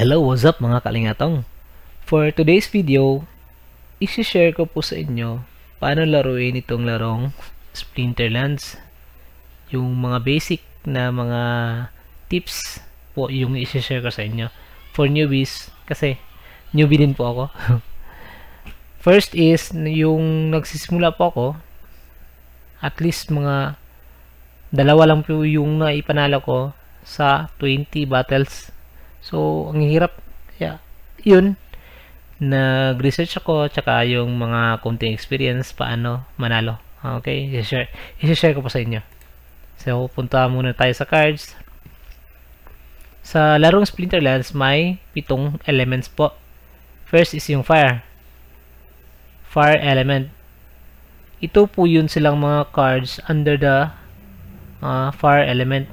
Hello, what's up mga kalingatong? For today's video, isi-share ko po sa inyo paano laruin itong larong Splinterlands. Yung mga basic na mga tips po yung isi-share ko sa inyo for newbies kasi newbie din po ako. First is yung nagsisimula po ako at least mga dalawa lang po yung naipanalo ko sa 20 battles So, ang hirap. Kaya, yun. Nag-research ako, tsaka yung mga kunting experience, paano manalo. Okay, i-share, i-share ko po sa inyo. So, punta muna tayo sa cards. Sa larong Splinterlands, may pitong elements po. First is yung fire. Fire element. Ito po yun silang mga cards under the uh, fire element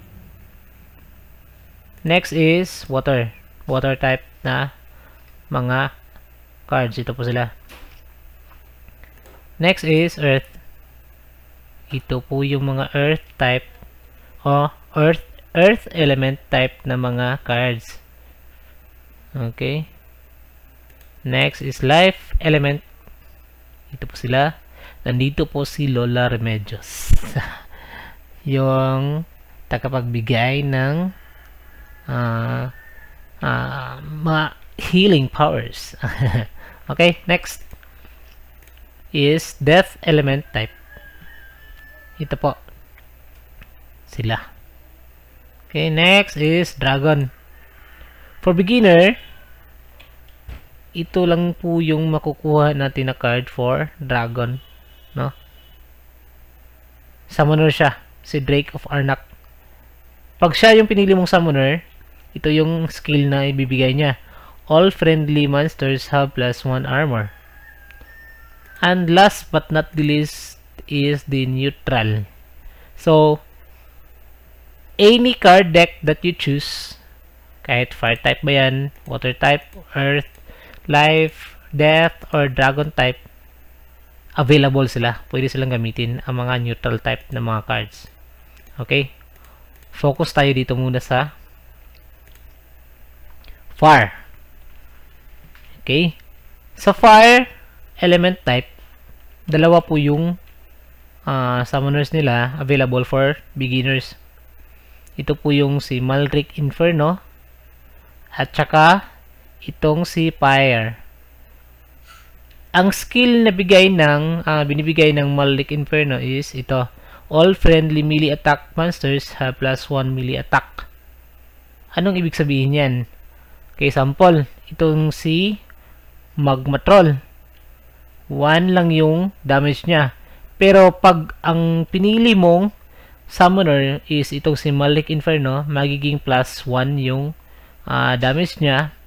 Next is water. Water type na mga cards. Ito po sila. Next is earth. Ito po yung mga earth type o earth earth element type na mga cards. Okay. Next is life element. Ito po sila. Nandito po si Lola Remedios. yung tagapagbigay ng uh, uh, healing powers. okay, next is death element type. Ito po. Sila. Okay, next is dragon. For beginner, ito lang po yung makukuha natin na card for dragon. No? Summoner siya. Si Drake of Arnak. Pag siya yung pinili mong summoner, ito yung skill na ibibigay niya. All friendly monsters have plus 1 armor. And last but not the least is the neutral. So, any card deck that you choose, kahit fire type ba yan, water type, earth, life, death, or dragon type, available sila. Pwede silang gamitin ang mga neutral type na mga cards. Okay? Focus tayo dito muna sa fire. Okay? Sa fire element type, dalawa po yung uh, summoners nila available for beginners. Ito po yung si Malric Inferno at saka itong si Pyre. Ang skill na bigay ng uh, binibigay ng Malric Inferno is ito. All friendly melee attack monsters have plus 1 melee attack. Anong ibig sabihin yan? Okay, sample. Itong si Magmatrol. 1 lang yung damage niya. Pero pag ang pinili mong summoner is itong si Malik Inferno, magiging plus 1 yung uh, damage niya.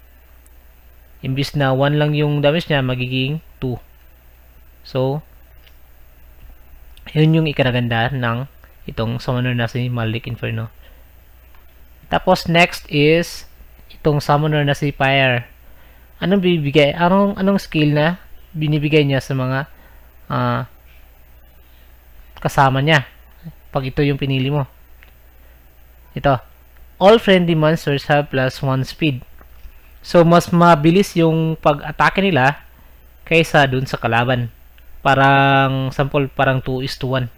Imbis na 1 lang yung damage niya, magiging 2. So, yun yung ikaraganda ng itong summoner na si Malik Inferno. Tapos next is itong summoner na si Pyre. Anong bibigay? Anong anong skill na binibigay niya sa mga uh, kasama niya pag ito yung pinili mo? Ito. All friendly monsters have plus 1 speed. So, mas mabilis yung pag-atake nila kaysa dun sa kalaban. Parang, sample, parang 2 is to 1.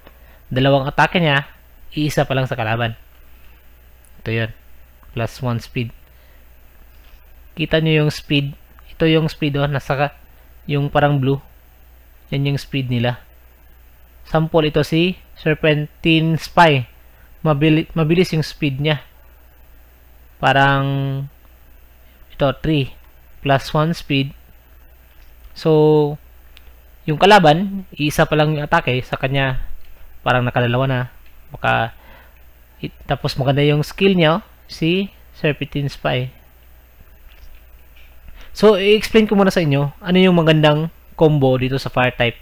Dalawang atake niya, iisa pa lang sa kalaban. Ito yun. Plus 1 speed kita nyo yung speed ito yung speed oh nasa yung parang blue yan yung speed nila sample ito si Serpentine Spy mabilis, mabilis yung speed niya parang ito 3 plus 1 speed so yung kalaban isa pa lang yung atake sa kanya parang nakadalawa na baka it, tapos maganda yung skill niya oh, si Serpentine Spy So, i-explain ko muna sa inyo ano yung magandang combo dito sa fire type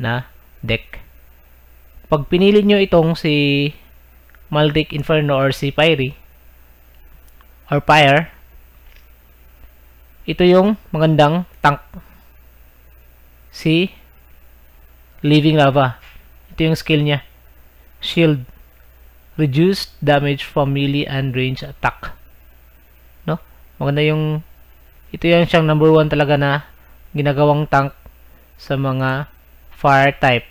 na deck. Pag pinili nyo itong si Maldic Inferno or si Pyre or Pyre, ito yung magandang tank si Living Lava. Ito yung skill niya. Shield. Reduced damage from melee and range attack. No? Maganda yung ito yung siyang number 1 talaga na ginagawang tank sa mga fire type.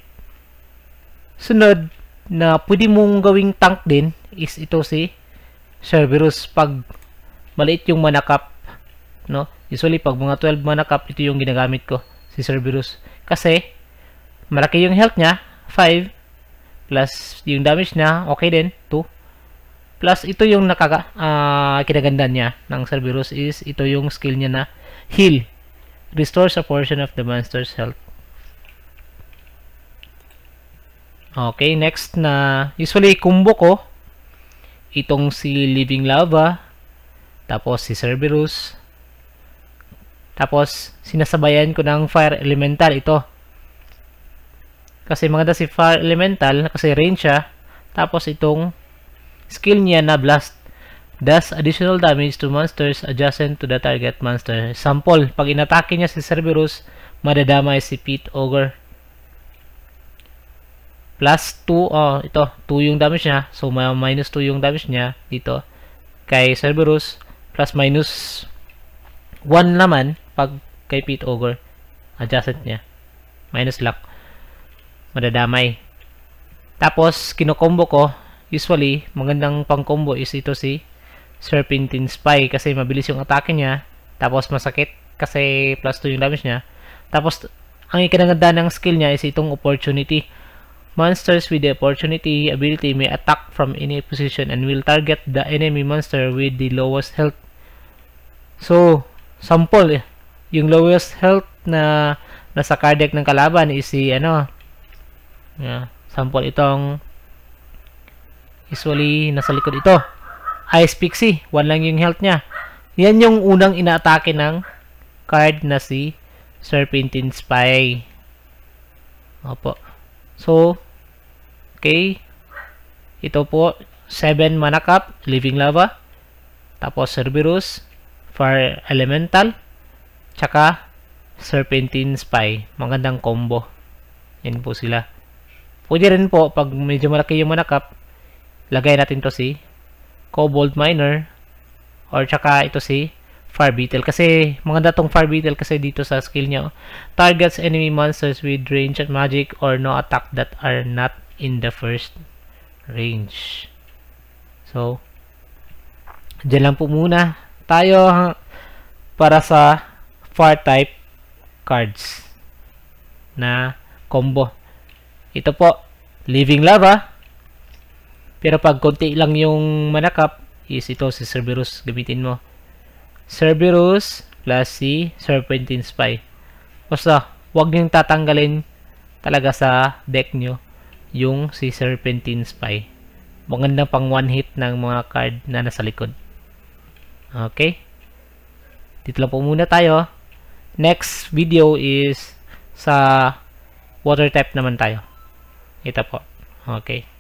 Sunod na pwede mong gawing tank din is ito si Cerberus pag maliit yung manakap no usually pag mga 12 manakap ito yung ginagamit ko si Cerberus kasi malaki yung health niya 5 plus yung damage niya okay din 2 Plus, ito yung nakaka, uh, ah, kinagandaan niya ng Cerberus is ito yung skill niya na heal. Restores a portion of the monster's health. Okay, next na usually combo ko itong si Living Lava tapos si Cerberus tapos sinasabayan ko ng Fire Elemental ito. Kasi maganda si Fire Elemental kasi range siya tapos itong skill niya na blast does additional damage to monsters adjacent to the target monster. Sample, pag inatake niya si Cerberus, madadamay si Pete Ogre. Plus 2, oh, ito, 2 yung damage niya. So, minus 2 yung damage niya dito kay Cerberus. Plus minus 1 naman pag kay Pete Ogre. Adjacent niya. Minus luck. Madadamay. Tapos, kinokombo ko usually, magandang pang-combo is ito si Serpentine Spy kasi mabilis yung atake niya, tapos masakit kasi plus 2 yung damage niya. Tapos, ang ikinaganda ng skill niya is itong opportunity. Monsters with the opportunity ability may attack from any position and will target the enemy monster with the lowest health. So, sample eh. Yung lowest health na nasa cardiac ng kalaban is si ano. Yeah, sample itong Usually, nasa likod ito. Ice Pixie, 1 lang yung health niya. Yan yung unang inaatake ng card na si Serpentine Spy. Opo. So, okay. Ito po, 7 mana cup, Living Lava. Tapos Cerberus, Fire Elemental. Tsaka Serpentine Spy. Magandang combo. Yan po sila. Pwede rin po, pag medyo malaki yung mana cup, lagay natin to si cobalt miner or tsaka ito si fire beetle kasi maganda tong fire beetle kasi dito sa skill niya oh. targets enemy monsters with range at magic or no attack that are not in the first range so dyan lang po muna tayo para sa fire type cards na combo ito po living lava pero pag konti lang yung manakap, is ito si Cerberus gamitin mo. Cerberus plus si Serpentine Spy. Basta, huwag niyong tatanggalin talaga sa deck nyo yung si Serpentine Spy. Maganda pang one hit ng mga card na nasa likod. Okay? Dito lang po muna tayo. Next video is sa water type naman tayo. Ito po. Okay.